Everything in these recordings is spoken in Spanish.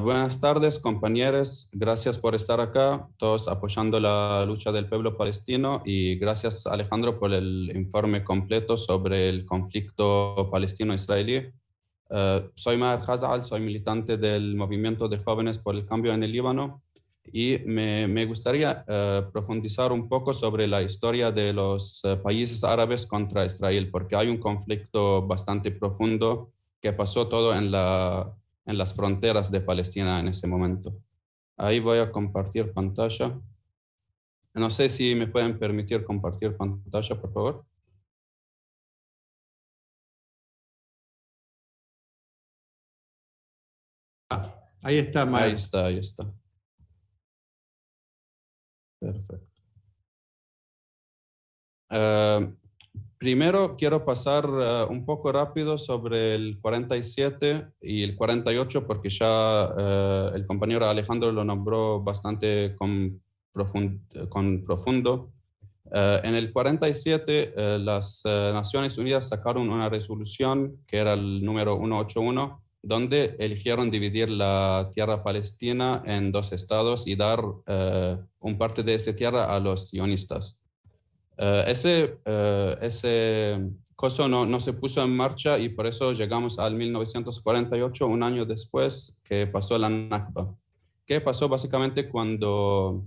Buenas tardes, compañeros. Gracias por estar acá, todos apoyando la lucha del pueblo palestino y gracias, Alejandro, por el informe completo sobre el conflicto palestino-israelí. Eh, soy Mar Hazal, soy militante del Movimiento de Jóvenes por el Cambio en el Líbano y me, gustaría eh, profundizar un poco sobre la historia de los eh, países árabes contra Israel, porque hay un conflicto bastante profundo que pasó todo en la en las fronteras de Palestina en ese momento. Ahí voy a compartir pantalla. No sé si me pueden permitir compartir pantalla, por favor. Ah, ahí está, Ahí está, ahí está. Perfecto. Eh, Primero quiero pasar eh, un poco rápido sobre el 47 y el 48 porque ya eh, el compañero Alejandro lo nombró bastante con, profundo. Eh, en el 47 las Naciones Unidas sacaron una resolución que era el número 181 donde eligieron dividir la tierra palestina en dos estados y dar un parte de esa tierra a los sionistas. Eh, ese, eh, ese coso no, no, se puso en marcha y por eso llegamos al 1948, un año después que pasó la Nakba. ¿Qué pasó básicamente cuando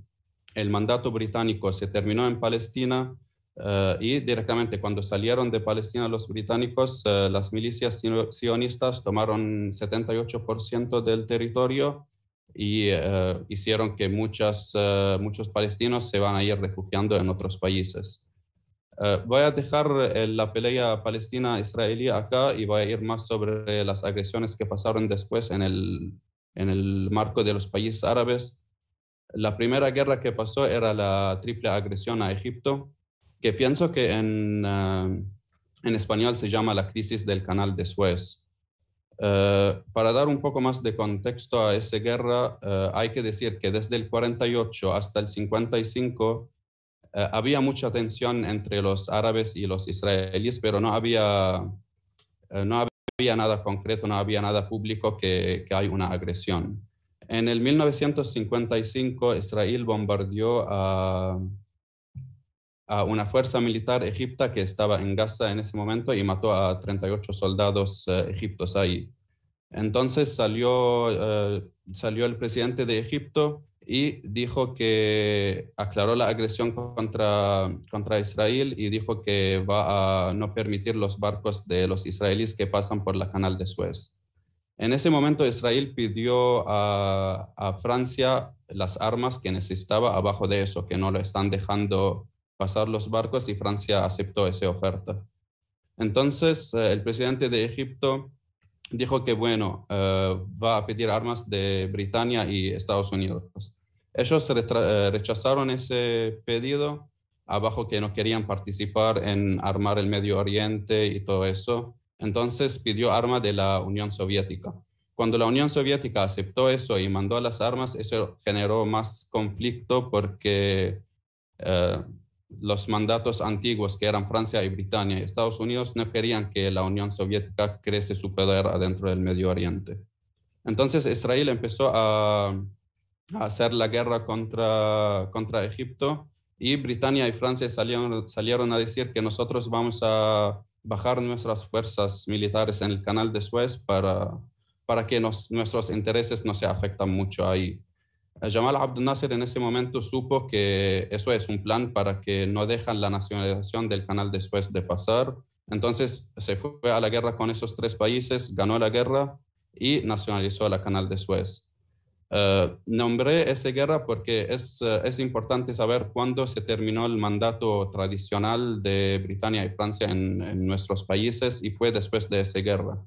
el mandato británico se terminó en Palestina eh, y directamente cuando salieron de Palestina los británicos, las milicias sionistas tomaron 78% del territorio y eh, hicieron que muchas, eh, muchos palestinos se van a ir refugiando en otros países. Eh, voy a dejar la pelea palestina-israelí acá y voy a ir más sobre las agresiones que pasaron después en el, en el marco de los países árabes. La primera guerra que pasó era la triple agresión a Egipto, que pienso que en, en español se llama la crisis del canal de Suez eh, para dar un poco más de contexto a esa guerra, eh, hay que decir que desde el 48 hasta el 55 eh, había mucha tensión entre los árabes y los israelíes, pero no había, no había nada concreto, no había nada público que, que hay una agresión. En el 1955, Israel bombardeó a a una fuerza militar egipta que estaba en Gaza en ese momento y mató a 38 soldados egipcios eh, egiptos ahí. Entonces salió, eh, salió el presidente de Egipto y dijo que aclaró la agresión contra, contra Israel y dijo que va a no permitir los barcos de los israelíes que pasan por la canal de Suez. En ese momento Israel pidió a, a Francia las armas que necesitaba abajo de eso, que no lo están dejando pasar los barcos y Francia aceptó esa oferta. Entonces, eh, el presidente de Egipto dijo que, bueno, eh, va a pedir armas de Britania y Estados Unidos. Ellos eh, rechazaron ese pedido, abajo que no querían participar en armar el Medio Oriente y todo eso. Entonces pidió armas de la Unión Soviética. Cuando la Unión Soviética aceptó eso y mandó las armas, eso generó más conflicto porque eh, los mandatos antiguos que eran Francia y Britania y Estados Unidos no querían que la Unión Soviética crece su poder adentro del Medio Oriente. Entonces Israel empezó a, hacer la guerra contra, Egipto y Britania y Francia salieron, a decir que nosotros vamos a bajar nuestras fuerzas militares en el canal de Suez para, que nuestros intereses no se afectan mucho ahí. Jamal Abdel Nasser en ese momento supo que eso es un plan para que no dejan la nacionalización del canal de Suez de pasar. Entonces se fue a la guerra con esos tres países, ganó la guerra y nacionalizó el canal de Suez. Eh, nombré esa guerra porque eh, es, importante saber cuándo se terminó el mandato tradicional de Britania y Francia en, en nuestros países y fue después de esa guerra.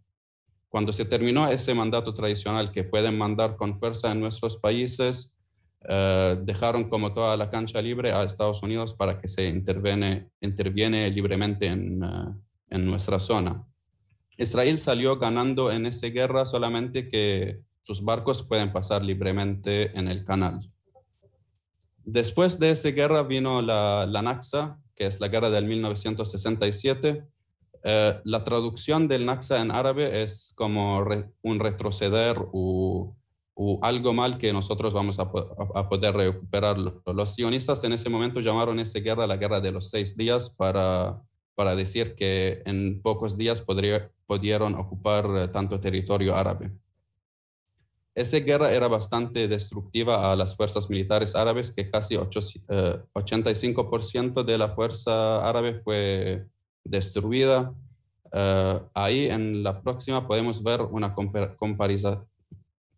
Cuando se terminó ese mandato tradicional que pueden mandar con fuerza en nuestros países, eh, dejaron como toda la cancha libre a Estados Unidos para que se interviene, interviene libremente eh, en, nuestra zona. Israel salió ganando en esa guerra solamente que sus barcos pueden pasar libremente en el canal. Después de esa guerra vino la, la Naxa, que es la guerra del 1967 eh, la traducción del Naxa en árabe es como un retroceder o, algo mal que nosotros vamos a, poder recuperar. Los sionistas en ese momento llamaron esa guerra la guerra de los seis días para, decir que en pocos días pudieron ocupar eh, tanto territorio árabe. Esa guerra era bastante destructiva a las fuerzas militares árabes, que casi 85% eh, de la fuerza árabe fue destruida. Eh, ahí en la próxima podemos ver una comparación,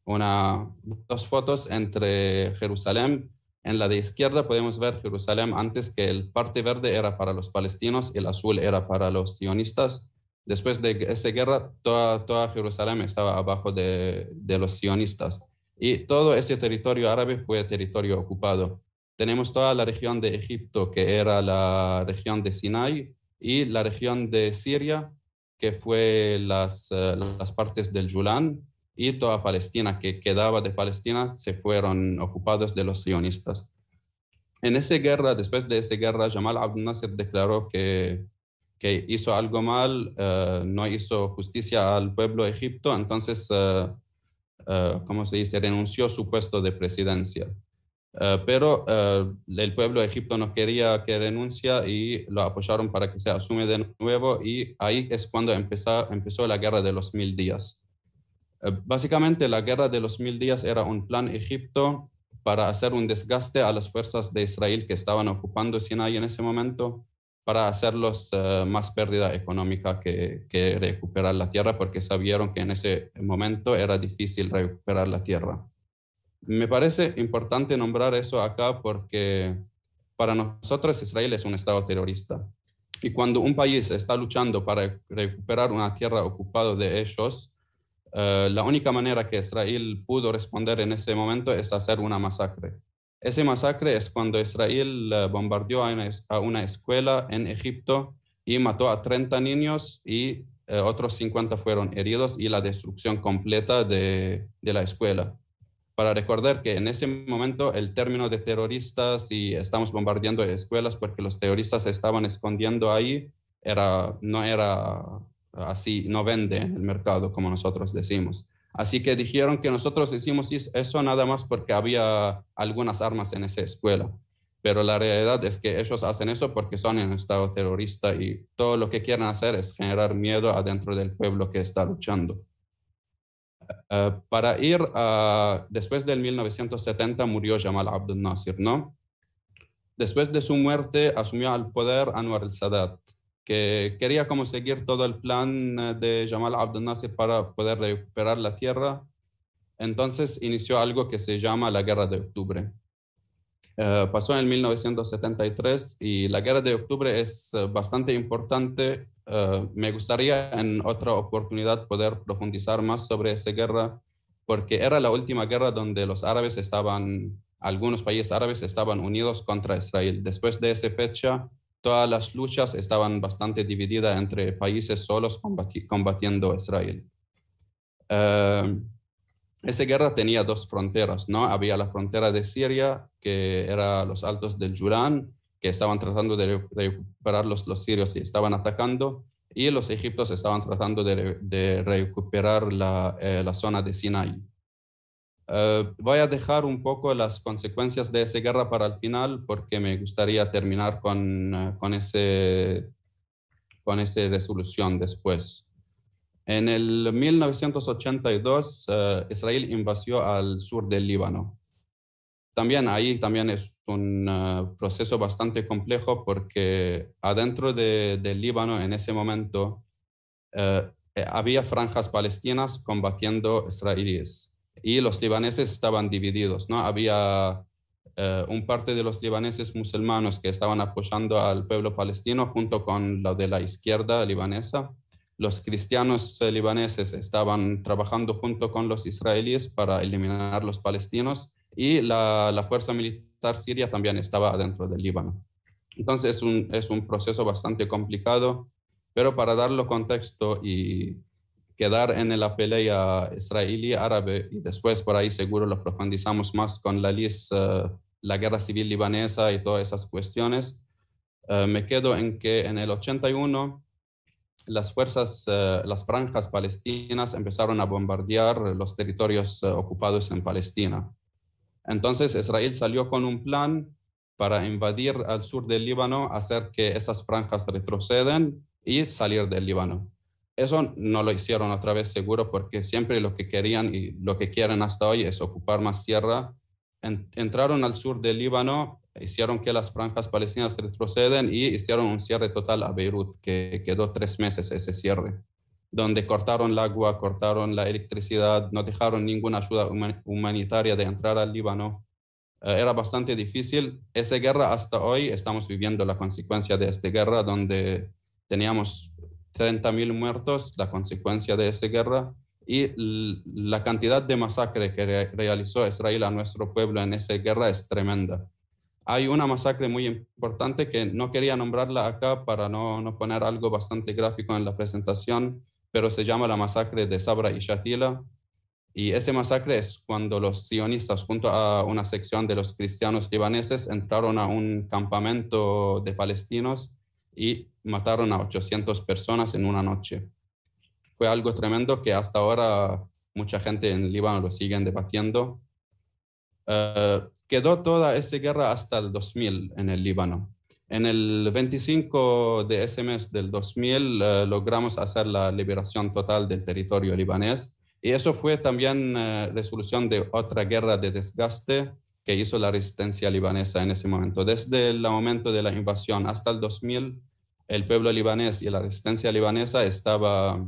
una, dos fotos entre Jerusalén. En la de izquierda podemos ver Jerusalén antes que el parte verde era para los palestinos, y el azul era para los sionistas. Después de esa guerra, toda, toda Jerusalén estaba abajo de, de los sionistas. Y todo ese territorio árabe fue territorio ocupado. Tenemos toda la región de Egipto, que era la región de Sinai, y la región de Siria, que fue eh, las, partes del Yulán, y toda Palestina que quedaba de Palestina se fueron ocupados de los sionistas. En esa guerra, después de esa guerra, Jamal Abdel Nasser declaró que, hizo algo mal, eh, no hizo justicia al pueblo egipto, entonces, como eh, ¿cómo se dice?, renunció a su puesto de presidencia. Eh, pero eh, el pueblo de Egipto no quería que renuncia y lo apoyaron para que se asume de nuevo y ahí es cuando empezó, la guerra de los mil días. Eh, básicamente la guerra de los mil días era un plan egipto para hacer un desgaste a las fuerzas de Israel que estaban ocupando Sinai en ese momento para hacerlos más pérdida económica que recuperar la tierra porque sabieron que en ese momento era difícil recuperar la tierra. Me parece importante nombrar eso acá porque para nosotros Israel es un Estado terrorista. Y cuando un país está luchando para recuperar una tierra ocupada de ellos, eh, la única manera que Israel pudo responder en ese momento es hacer una masacre. Ese masacre es cuando Israel eh, bombardeó a una, escuela en Egipto y mató a 30 niños y eh, otros 50 fueron heridos y la destrucción completa de la escuela para recordar que en ese momento el término de terroristas y estamos bombardeando escuelas porque los terroristas se estaban escondiendo ahí era, no era así, no vende el mercado como nosotros decimos. Así que dijeron que nosotros hicimos eso nada más porque había algunas armas en esa escuela. Pero la realidad es que ellos hacen eso porque son en estado terrorista y todo lo que quieren hacer es generar miedo adentro del pueblo que está luchando. Eh, para ir a, eh, después del 1970 murió Jamal Abdel Nasser, ¿no? Después de su muerte asumió al poder Anwar el Sadat, que quería como seguir todo el plan eh, de Jamal Abdel Nasser para poder recuperar la tierra. Entonces inició algo que se llama la Guerra de Octubre. pasó en 1973 y la Guerra de Octubre es bastante importante eh, me gustaría en otra oportunidad poder profundizar más sobre esa guerra, porque era la última guerra donde los árabes estaban, algunos países árabes estaban unidos contra Israel. Después de esa fecha, todas las luchas estaban bastante divididas entre países solos combatiendo a Israel. Eh, esa guerra tenía dos fronteras, ¿no? Había la frontera de Siria, que era los altos del Jurán, que estaban tratando de recuperar los, sirios y estaban atacando, y los egipcios estaban tratando de, recuperar eh, la, zona de Sinai. Eh, voy a dejar un poco las consecuencias de esa guerra para el final porque me gustaría terminar con, eh, con, ese, esa resolución después. En el 1982, Israel invasió al sur del Líbano también ahí también es un eh, proceso bastante complejo porque adentro del Líbano en ese momento eh, eh, había franjas palestinas combatiendo israelíes y los libaneses estaban divididos, ¿no? Había un parte de los libaneses musulmanos que estaban apoyando al pueblo palestino junto con la de la izquierda libanesa. Los cristianos libaneses estaban trabajando junto con los israelíes para eliminar los palestinos y la, fuerza militar siria también estaba dentro del Líbano. Entonces es un, es un proceso bastante complicado, pero para darlo contexto y quedar en la pelea israelí-árabe, y después por ahí seguro lo profundizamos más con la eh, la guerra civil libanesa y todas esas cuestiones, eh, me quedo en que en el 81 las fuerzas, eh, las franjas palestinas empezaron a bombardear los territorios ocupados en Palestina. Entonces Israel salió con un plan para invadir al sur del Líbano, hacer que esas franjas retrocedan y salir del Líbano. Eso no lo hicieron otra vez seguro porque siempre lo que querían y lo que quieren hasta hoy es ocupar más tierra. Entraron al sur del Líbano, hicieron que las franjas palestinas retroceden y hicieron un cierre total a Beirut, que quedó tres meses ese cierre donde cortaron el agua, cortaron la electricidad, no dejaron ninguna ayuda humanitaria de entrar al Líbano. Eh, era bastante difícil. Esa guerra hasta hoy estamos viviendo la consecuencia de esta guerra, donde teníamos 30.000 muertos, la consecuencia de esa guerra, y la cantidad de masacre que realizó Israel a nuestro pueblo en esa guerra es tremenda. Hay una masacre muy importante que no quería nombrarla acá para no, no poner algo bastante gráfico en la presentación, pero se llama la masacre de Sabra y Shatila. Y ese masacre es cuando los sionistas, junto a una sección de los cristianos libaneses, entraron a un campamento de palestinos y mataron a 800 personas en una noche. Fue algo tremendo que hasta ahora mucha gente en Líbano lo siguen debatiendo. Eh, quedó toda esa guerra hasta el 2000 en el Líbano. En el 25 de ese mes del 2000 eh, logramos hacer la liberación total del territorio libanés y eso fue también eh, resolución de otra guerra de desgaste que hizo la resistencia libanesa en ese momento. Desde el momento de la invasión hasta el 2000, el pueblo libanés y la resistencia libanesa estaba,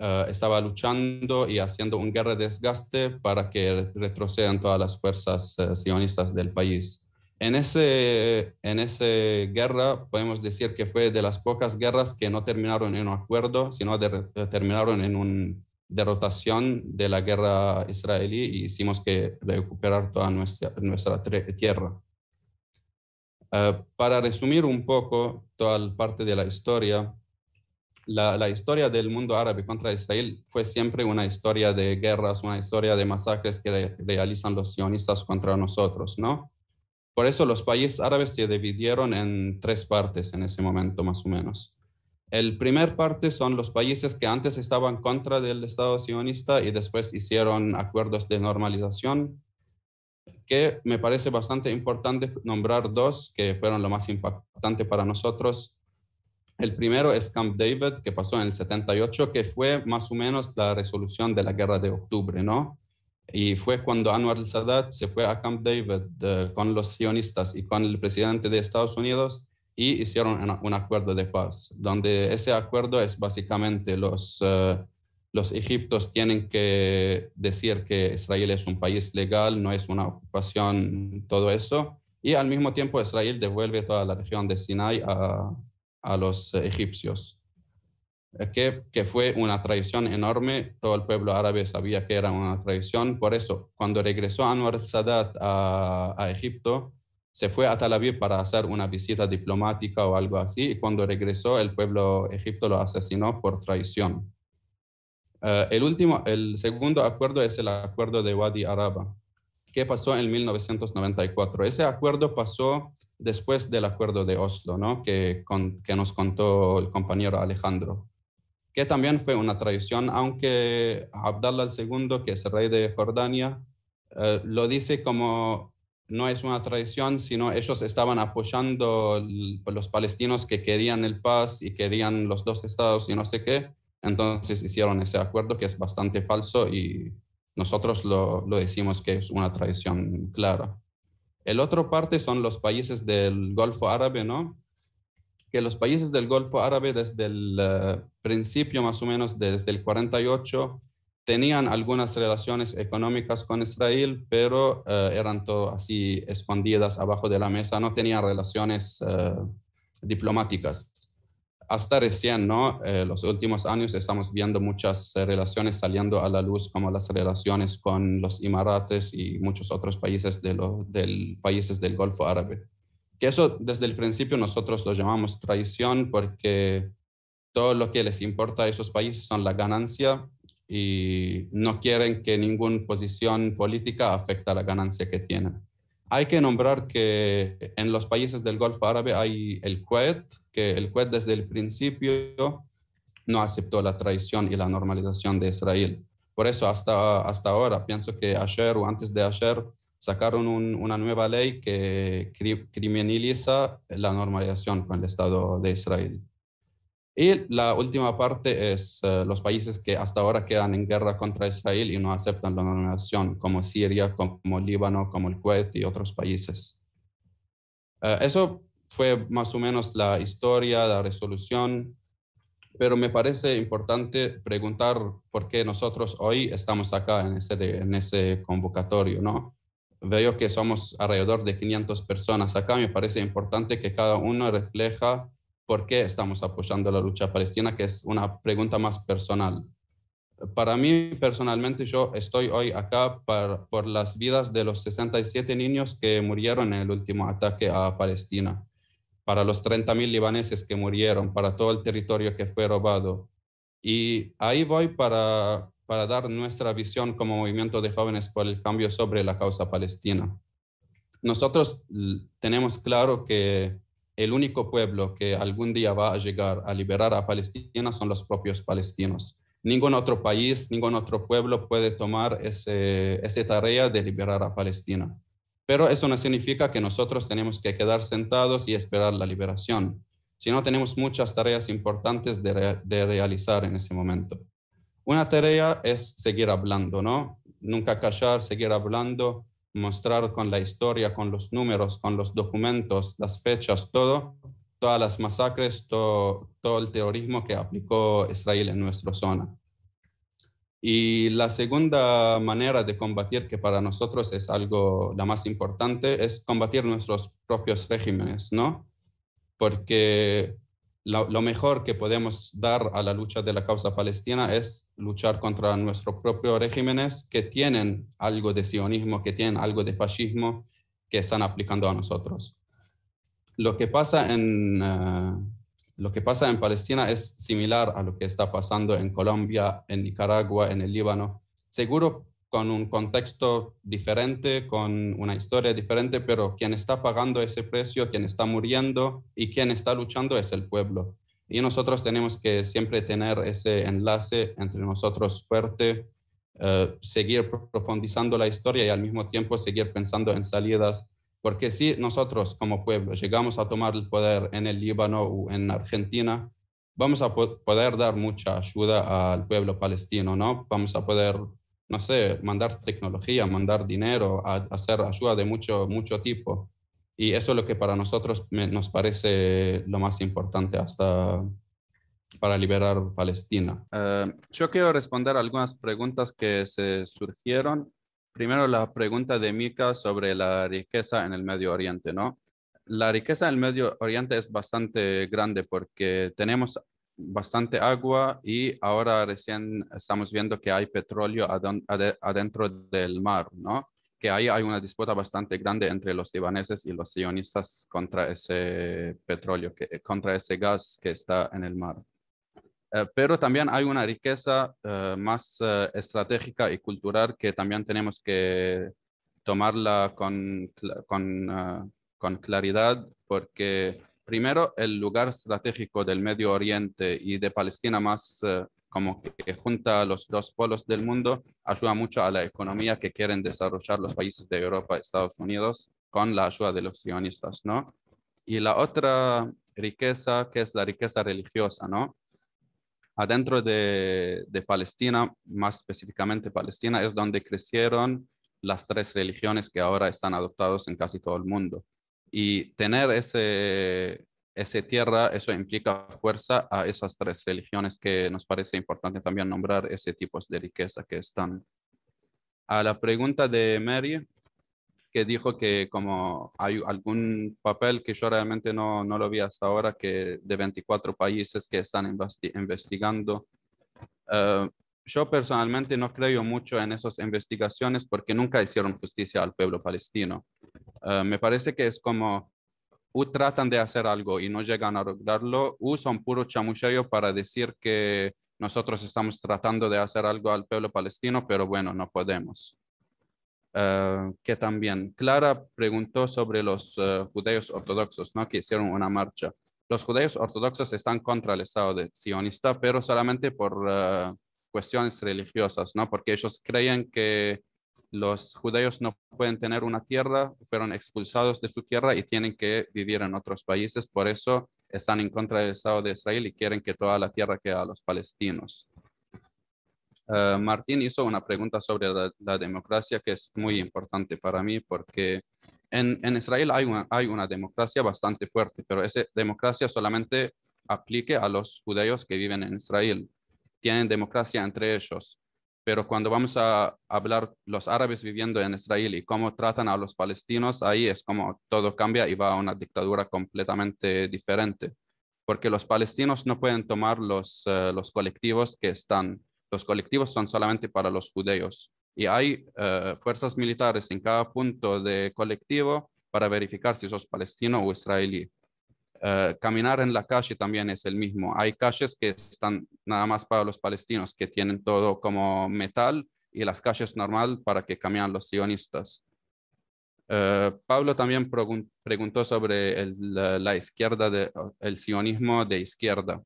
eh, estaba luchando y haciendo un guerra de desgaste para que retrocedan todas las fuerzas sionistas del país. En, en esa guerra podemos decir que fue de las pocas guerras que no terminaron en un acuerdo, sino de, eh, terminaron en una derrotación de la guerra israelí y hicimos que recuperar toda nuestra, nuestra tierra. Eh, para resumir un poco toda la parte de la historia, la, historia del mundo árabe contra Israel fue siempre una historia de guerras, una historia de masacres que realizan los sionistas contra nosotros, ¿no? Por eso los países árabes se dividieron en tres partes en ese momento, más o menos. El primer parte son los países que antes estaban contra del Estado sionista y después hicieron acuerdos de normalización, que me parece bastante importante nombrar dos que fueron lo más impactante para nosotros. El primero es Camp David, que pasó en el 78, que fue más o menos la resolución de la guerra de octubre, ¿no? y fue cuando Anwar al Sadat se fue a Camp David eh, con los sionistas y con el presidente de Estados Unidos y hicieron un acuerdo de paz, donde ese acuerdo es básicamente los, eh, los egiptos tienen que decir que Israel es un país legal, no es una ocupación, todo eso, y al mismo tiempo Israel devuelve toda la región de Sinai a, a los egipcios que, fue una traición enorme. Todo el pueblo árabe sabía que era una traición. Por eso, cuando regresó Anwar al-Sadat a, Egipto, se fue a Tel Aviv para hacer una visita diplomática o algo así. Y cuando regresó, el pueblo egipto lo asesinó por traición. Eh, el, último, el segundo acuerdo es el acuerdo de Wadi Araba, que pasó en 1994. Ese acuerdo pasó después del acuerdo de Oslo, ¿no? que nos contó el compañero Alejandro que también fue una traición, aunque Abdallah II, que es el rey de Jordania, eh, lo dice como no es una traición, sino ellos estaban apoyando los palestinos que querían el paz y querían los dos estados y no sé qué. Entonces hicieron ese acuerdo que es bastante falso y nosotros lo, lo decimos que es una traición clara. El otro parte son los países del Golfo Árabe, ¿no? que los países del Golfo Árabe desde el eh, principio, más o menos desde el 48, tenían algunas relaciones económicas con Israel, pero eh, eran todo así escondidas abajo de la mesa, no tenían relaciones eh, diplomáticas. Hasta recién, ¿no? los últimos años estamos viendo muchas relaciones saliendo a la luz, como las relaciones con los Emirates y muchos otros países de países del Golfo Árabe que eso desde el principio nosotros lo llamamos traición porque todo lo que les importa a esos países son la ganancia y no quieren que ninguna posición política afecte a la ganancia que tienen. Hay que nombrar que en los países del Golfo Árabe hay el Kuwait, que el Kuwait desde el principio no aceptó la traición y la normalización de Israel. Por eso hasta, hasta ahora, pienso que ayer o antes de ayer, sacaron una nueva ley que criminaliza la normalización con el Estado de Israel. Y la última parte es eh, los países que hasta ahora quedan en guerra contra Israel y no aceptan la normalización, como Siria, como Líbano, como el Kuwait y otros países. Eh, eso fue más o menos la historia, la resolución, pero me parece importante preguntar por qué nosotros hoy estamos acá en ese, en ese convocatorio, ¿no? veo que somos alrededor de 500 personas acá. Me parece importante que cada uno refleja por qué estamos apoyando la lucha palestina, que es una pregunta más personal. Para mí, personalmente, yo estoy hoy acá por, por las vidas de los 67 niños que murieron en el último ataque a Palestina, para los 30.000 libaneses que murieron, para todo el territorio que fue robado. Y ahí voy para para dar nuestra visión como movimiento de jóvenes por el cambio sobre la causa palestina. Nosotros tenemos claro que el único pueblo que algún día va a llegar a liberar a Palestina son los propios palestinos. Ningún otro país, ningún otro pueblo puede tomar ese, esa tarea de liberar a Palestina. Pero eso no significa que nosotros tenemos que quedar sentados y esperar la liberación, sino tenemos muchas tareas importantes de, de realizar en ese momento. Una tarea es seguir hablando, ¿no? Nunca callar, seguir hablando, mostrar con la historia, con los números, con los documentos, las fechas, todo, todas las masacres, todo, el terrorismo que aplicó Israel en nuestra zona. Y la segunda manera de combatir, que para nosotros es algo la más importante, es combatir nuestros propios regímenes, ¿no? Porque lo, mejor que podemos dar a la lucha de la causa palestina es luchar contra nuestros propios regímenes que tienen algo de sionismo, que tienen algo de fascismo que están aplicando a nosotros. Lo que pasa en, eh, lo que pasa en Palestina es similar a lo que está pasando en Colombia, en Nicaragua, en el Líbano. Seguro con un contexto diferente, con una historia diferente, pero quien está pagando ese precio, quien está muriendo y quien está luchando es el pueblo. Y nosotros tenemos que siempre tener ese enlace entre nosotros fuerte, eh, seguir profundizando la historia y al mismo tiempo seguir pensando en salidas, porque si nosotros como pueblo llegamos a tomar el poder en el Líbano o en Argentina, vamos a poder dar mucha ayuda al pueblo palestino, ¿no? Vamos a poder no sé, mandar tecnología, mandar dinero, hacer ayuda de mucho, mucho tipo. Y eso es lo que para nosotros nos parece lo más importante hasta para liberar Palestina. Eh, yo quiero responder algunas preguntas que se surgieron. Primero la pregunta de Mika sobre la riqueza en el Medio Oriente, ¿no? La riqueza en el Medio Oriente es bastante grande porque tenemos bastante agua y ahora recién estamos viendo que hay petróleo adentro del mar, ¿no? Que ahí hay una disputa bastante grande entre los libaneses y los sionistas contra ese petróleo, que, contra ese gas que está en el mar. Eh, pero también hay una riqueza eh, más eh, estratégica y cultural que también tenemos que tomarla con, con, con claridad porque Primero, el lugar estratégico del Medio Oriente y de Palestina más eh, como que junta los dos polos del mundo, ayuda mucho a la economía que quieren desarrollar los países de Europa, Estados Unidos, con la ayuda de los sionistas, ¿no? Y la otra riqueza, que es la riqueza religiosa, ¿no? Adentro de, de Palestina, más específicamente Palestina, es donde crecieron las tres religiones que ahora están adoptadas en casi todo el mundo. Y tener ese, ese tierra, eso implica fuerza a esas tres religiones que nos parece importante también nombrar ese tipo de riqueza que están. A la pregunta de Mary, que dijo que como hay algún papel que yo realmente no, no lo vi hasta ahora, que de 24 países que están investigando. Eh, yo personalmente no creo mucho en esas investigaciones porque nunca hicieron justicia al pueblo palestino. Eh, me parece que es como o tratan de hacer algo y no llegan a lograrlo, o son puro chamuchayo para decir que nosotros estamos tratando de hacer algo al pueblo palestino, pero bueno, no podemos. ¿Qué eh, que también Clara preguntó sobre los eh, judíos ortodoxos, ¿no? que hicieron una marcha. Los judíos ortodoxos están contra el Estado de sionista, pero solamente por cuestiones religiosas, ¿no? porque ellos creen que los judíos no pueden tener una tierra, fueron expulsados de su tierra y tienen que vivir en otros países. Por eso están en contra del Estado de Israel y quieren que toda la tierra quede a los palestinos. Eh, Martín hizo una pregunta sobre la, democracia que es muy importante para mí porque en, Israel hay una, hay una democracia bastante fuerte, pero esa democracia solamente aplique a los judíos que viven en Israel. Tienen democracia entre ellos pero cuando vamos a hablar los árabes viviendo en Israel y cómo tratan a los palestinos, ahí es como todo cambia y va a una dictadura completamente diferente, porque los palestinos no pueden tomar los, eh, los colectivos que están, los colectivos son solamente para los judíos y hay eh, fuerzas militares en cada punto de colectivo para verificar si sos palestino o israelí. Eh, caminar en la calle también es el mismo. Hay calles que están nada más para los palestinos, que tienen todo como metal, y las calles normal para que caminan los sionistas. Eh, Pablo también preguntó sobre el, la, izquierda, de, el sionismo de izquierda.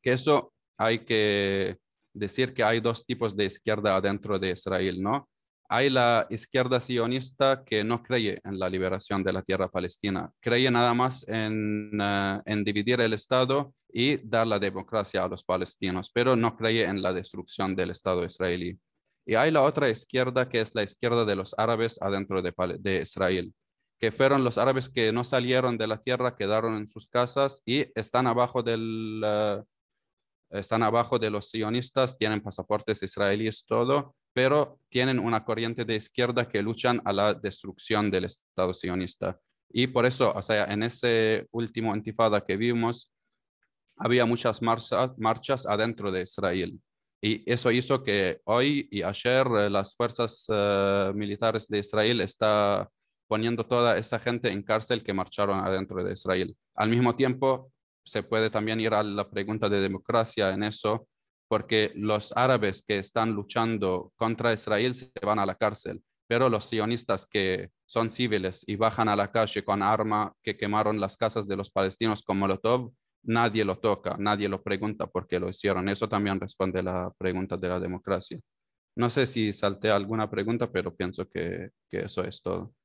Que eso hay que decir que hay dos tipos de izquierda dentro de Israel, ¿no? hay la izquierda sionista que no cree en la liberación de la tierra palestina, cree nada más eh, en, dividir el Estado y dar la democracia a los palestinos, pero no cree en la destrucción del Estado israelí. Y hay la otra izquierda que es la izquierda de los árabes adentro de, Israel, que fueron los árabes que no salieron de la tierra, quedaron en sus casas y están abajo del, eh, están abajo de los sionistas, tienen pasaportes israelíes, todo, pero tienen una corriente de izquierda que luchan a la destrucción del Estado sionista. Y por eso, o sea, en ese último antifada que vimos, había muchas marchas, adentro de Israel. Y eso hizo que hoy y ayer eh, las fuerzas eh, militares de Israel está poniendo toda esa gente en cárcel que marcharon adentro de Israel. Al mismo tiempo, se puede también ir a la pregunta de democracia en eso, porque los árabes que están luchando contra Israel se van a la cárcel, pero los sionistas que son civiles y bajan a la calle con arma que quemaron las casas de los palestinos con Molotov, nadie lo toca, nadie lo pregunta por qué lo hicieron. Eso también responde a la pregunta de la democracia. No sé si salté alguna pregunta, pero pienso que, que eso es todo.